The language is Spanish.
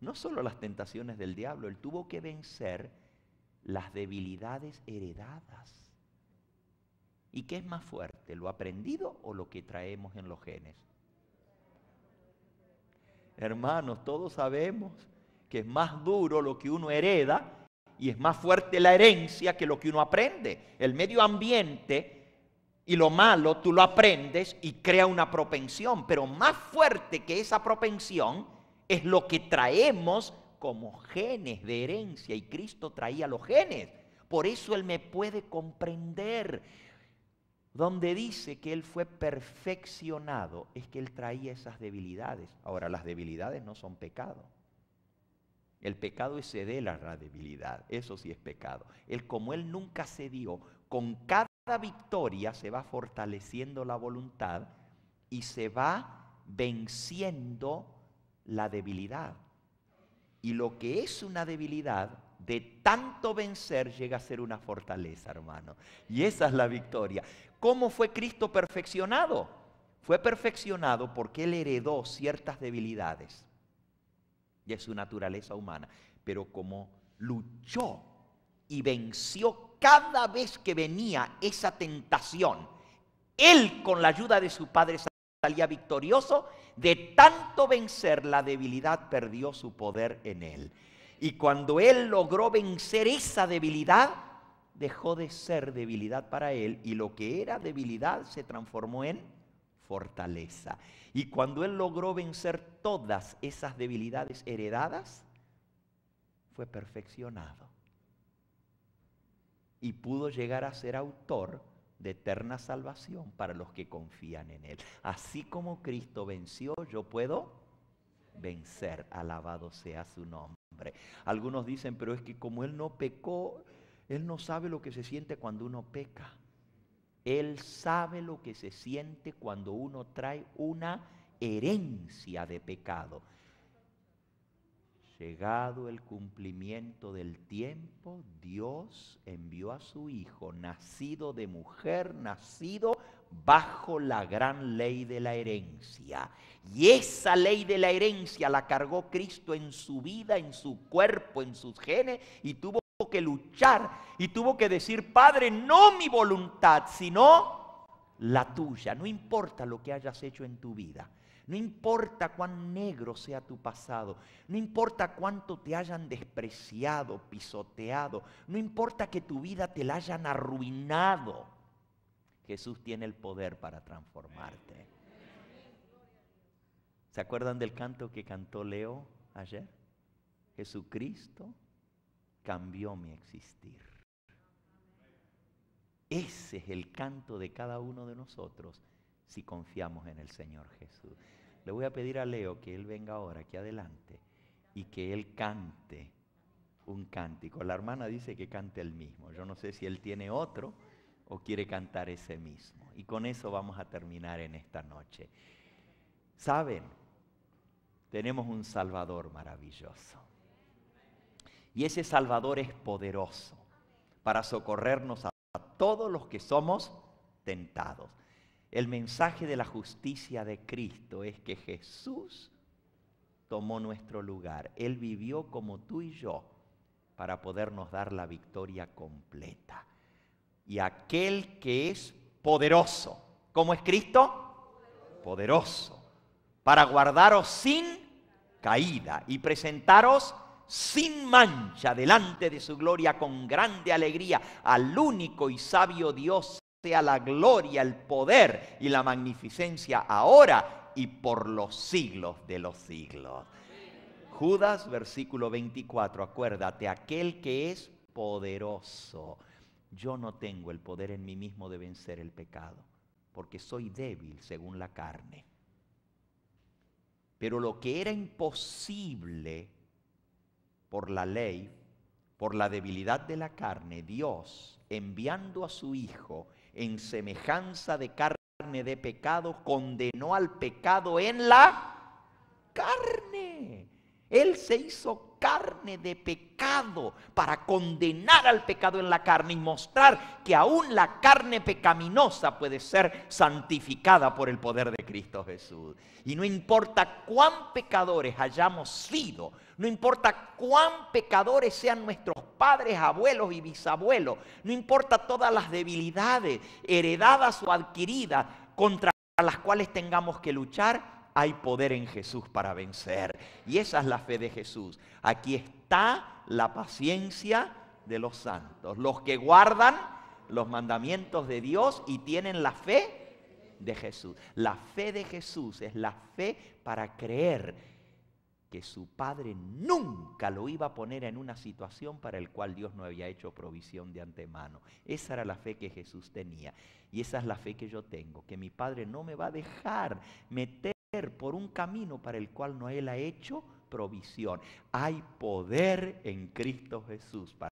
no solo las tentaciones del diablo, él tuvo que vencer las debilidades heredadas. ¿Y qué es más fuerte, lo aprendido o lo que traemos en los genes? Hermanos, todos sabemos que es más duro lo que uno hereda y es más fuerte la herencia que lo que uno aprende. El medio ambiente y lo malo tú lo aprendes y crea una propensión, pero más fuerte que esa propensión es lo que traemos como genes de herencia y Cristo traía los genes. Por eso Él me puede comprender. Donde dice que Él fue perfeccionado es que Él traía esas debilidades. Ahora, las debilidades no son pecado. El pecado es ceder la debilidad. Eso sí es pecado. Él, como Él nunca cedió, con cada victoria se va fortaleciendo la voluntad y se va venciendo la debilidad. Y lo que es una debilidad, de tanto vencer, llega a ser una fortaleza, hermano. Y esa es la victoria. ¿Cómo fue Cristo perfeccionado? Fue perfeccionado porque Él heredó ciertas debilidades de su naturaleza humana. Pero como luchó y venció cada vez que venía esa tentación, Él con la ayuda de su Padre salía victorioso, de tanto vencer la debilidad perdió su poder en él. Y cuando él logró vencer esa debilidad, dejó de ser debilidad para él y lo que era debilidad se transformó en fortaleza. Y cuando él logró vencer todas esas debilidades heredadas, fue perfeccionado y pudo llegar a ser autor de eterna salvación para los que confían en Él. Así como Cristo venció, yo puedo vencer. Alabado sea su nombre. Algunos dicen, pero es que como Él no pecó, Él no sabe lo que se siente cuando uno peca. Él sabe lo que se siente cuando uno trae una herencia de pecado. Llegado el cumplimiento del tiempo, Dios envió a su Hijo, nacido de mujer, nacido bajo la gran ley de la herencia. Y esa ley de la herencia la cargó Cristo en su vida, en su cuerpo, en sus genes, y tuvo que luchar, y tuvo que decir, Padre, no mi voluntad, sino la tuya, no importa lo que hayas hecho en tu vida, no importa cuán negro sea tu pasado, no importa cuánto te hayan despreciado, pisoteado, no importa que tu vida te la hayan arruinado, Jesús tiene el poder para transformarte. ¿Se acuerdan del canto que cantó Leo ayer? Jesucristo cambió mi existir. Ese es el canto de cada uno de nosotros si confiamos en el Señor Jesús. Le voy a pedir a Leo que él venga ahora aquí adelante y que él cante un cántico. La hermana dice que cante el mismo. Yo no sé si él tiene otro o quiere cantar ese mismo. Y con eso vamos a terminar en esta noche. Saben, tenemos un Salvador maravilloso. Y ese Salvador es poderoso para socorrernos a todos los que somos tentados. El mensaje de la justicia de Cristo es que Jesús tomó nuestro lugar. Él vivió como tú y yo para podernos dar la victoria completa. Y aquel que es poderoso, ¿cómo es Cristo? Poderoso. Para guardaros sin caída y presentaros sin mancha delante de su gloria con grande alegría. Al único y sabio Dios sea la gloria, el poder y la magnificencia ahora y por los siglos de los siglos. Judas, versículo 24, acuérdate, aquel que es poderoso. Yo no tengo el poder en mí mismo de vencer el pecado, porque soy débil según la carne. Pero lo que era imposible por la ley, por la debilidad de la carne, Dios, enviando a su Hijo en semejanza de carne de pecado, condenó al pecado en la carne él se hizo carne de pecado para condenar al pecado en la carne y mostrar que aún la carne pecaminosa puede ser santificada por el poder de Cristo Jesús. Y no importa cuán pecadores hayamos sido, no importa cuán pecadores sean nuestros padres, abuelos y bisabuelos, no importa todas las debilidades heredadas o adquiridas contra las cuales tengamos que luchar, hay poder en Jesús para vencer. Y esa es la fe de Jesús. Aquí está la paciencia de los santos, los que guardan los mandamientos de Dios y tienen la fe de Jesús. La fe de Jesús es la fe para creer que su padre nunca lo iba a poner en una situación para el cual Dios no había hecho provisión de antemano. Esa era la fe que Jesús tenía y esa es la fe que yo tengo, que mi padre no me va a dejar meter por un camino para el cual no Él ha hecho provisión. Hay poder en Cristo Jesús. Para